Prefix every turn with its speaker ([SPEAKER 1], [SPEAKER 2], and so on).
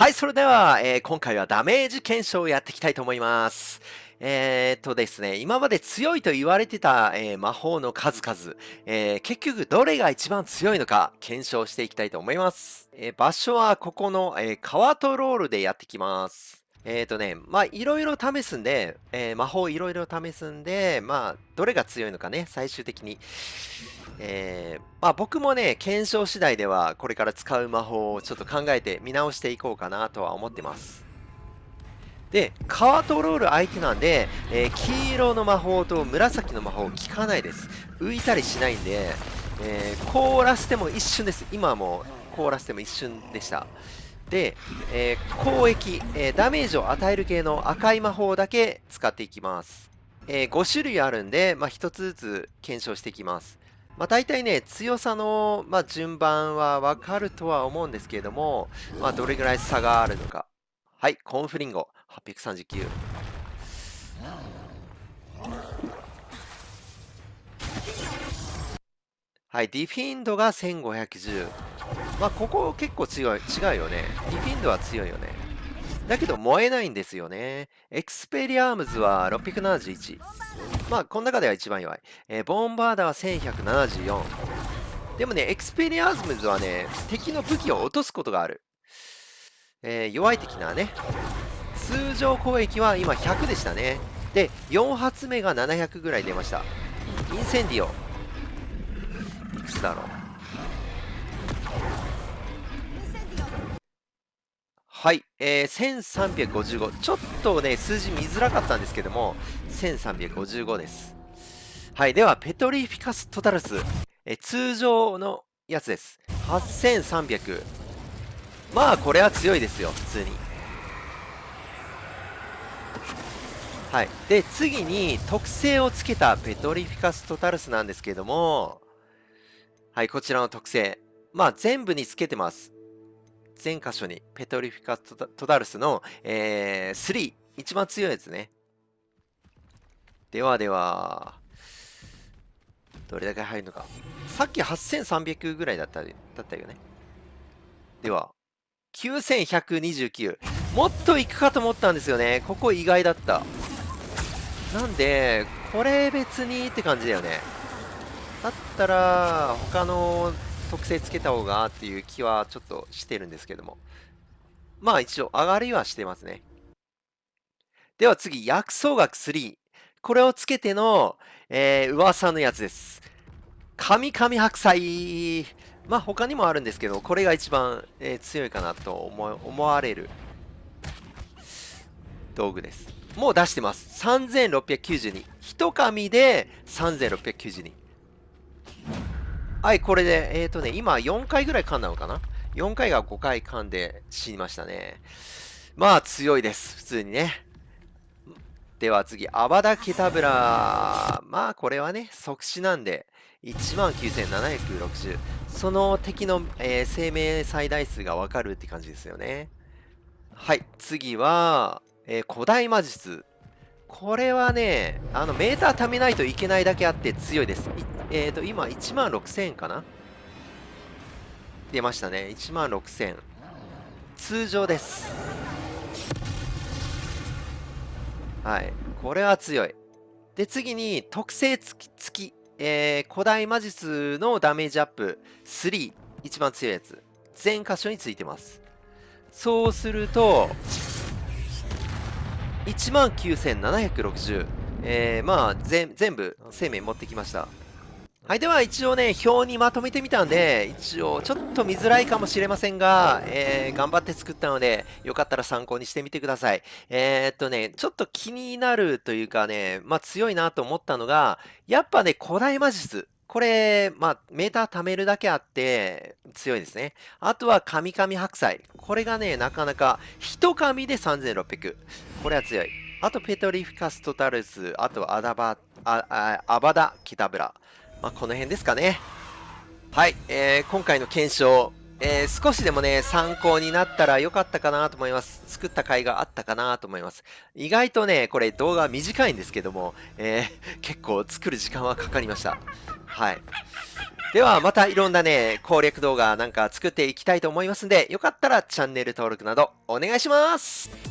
[SPEAKER 1] はい、それでは、えー、今回はダメージ検証をやっていきたいと思います。えー、っとですね、今まで強いと言われてた、えー、魔法の数々、えー、結局どれが一番強いのか検証していきたいと思います。え場所はここの、えカワトロールでやってきます。えっ、ー、とね、まあ、いろいろ試すんで、えー、魔法いろいろ試すんで、まあ、どれが強いのかね、最終的に。えー、まあ、僕もね、検証次第では、これから使う魔法をちょっと考えて見直していこうかなとは思ってます。で、カートロール相手なんで、えー、黄色の魔法と紫の魔法効かないです。浮いたりしないんで、え凍らせても一瞬です。今も凍らせても一瞬でした。で、えー、攻撃、えー、ダメージを与える系の赤い魔法だけ使っていきます。えー、5種類あるんで、まあ、1つずつ検証していきます。まあ、大体ね、強さの、まあ、順番はわかるとは思うんですけれども、まあ、どれぐらい差があるのか。はい、コンフリンゴ、839。はい、ディフィンドが1510。まあ、ここ結構強い、違うよね。ディフィンドは強いよね。だけど燃えないんですよね。エクスペリアームズは671。まあ、この中では一番弱い。えー、ボンバーダは1174。でもね、エクスペリアームズはね、敵の武器を落とすことがある。えー、弱い敵なね。通常攻撃は今100でしたね。で、4発目が700ぐらい出ました。インセンディオ。いくつだろうはい、えー、1355。ちょっとね、数字見づらかったんですけども、1355です。はい、では、ペトリフィカストタルス。えー、通常のやつです。8300。まあ、これは強いですよ、普通に。はい。で、次に特性をつけたペトリフィカストタルスなんですけども、はい、こちらの特性。まあ、全部につけてます。全箇所にペトリフィカトダルスの、えー、3、一番強いやつね。ではでは、どれだけ入るのか。さっき8300ぐらいだっただったよね。では、9129。もっといくかと思ったんですよね。ここ意外だった。なんで、これ別にって感じだよね。だったら、他の特性つけた方がっていう気はちょっとしてるんですけども。まあ一応上がりはしてますね。では次、薬草学3。これをつけての、えー、噂のやつです。神々白菜。まあ他にもあるんですけど、これが一番、えー、強いかなと思われる道具です。もう出してます。3692。一紙で3692。はい、これで、えっ、ー、とね、今4回ぐらい噛んだのかな ?4 回が5回噛んで死にましたね。まあ強いです、普通にね。では次、アバダ・ケタブラ。まあこれはね、即死なんで、19,760。その敵の、えー、生命最大数がわかるって感じですよね。はい、次は、えー、古代魔術。これはね、あの、メーター貯めないといけないだけあって強いです。えっ、ー、と、今、1万6000円かな出ましたね。1万6000通常です。はい。これは強い。で、次に、特性付き、付き。えー、古代魔術のダメージアップ3。一番強いやつ。全箇所についてます。そうすると、19,760。えー、まあ、全部、生命持ってきました。はい、では一応ね、表にまとめてみたんで、一応ちょっと見づらいかもしれませんが、えー、頑張って作ったので、よかったら参考にしてみてください。えー、っとね、ちょっと気になるというかね、まあ強いなと思ったのが、やっぱね、古代魔術。これ、まあ、メーター貯めるだけあって強いですね。あとは、神々白菜。これがね、なかなか、一紙で3600。これは強い。あと、ペトリフィカストタルス。あと、アダバ、アバダ、キタブラ。まあ、この辺ですかね。はい、えー、今回の検証、えー、少しでもね、参考になったら良かったかなと思います。作った回があったかなと思います。意外とね、これ動画短いんですけども、えー、結構作る時間はかかりました。はい。では、またいろんなね、攻略動画なんか作っていきたいと思いますんで、よかったらチャンネル登録などお願いします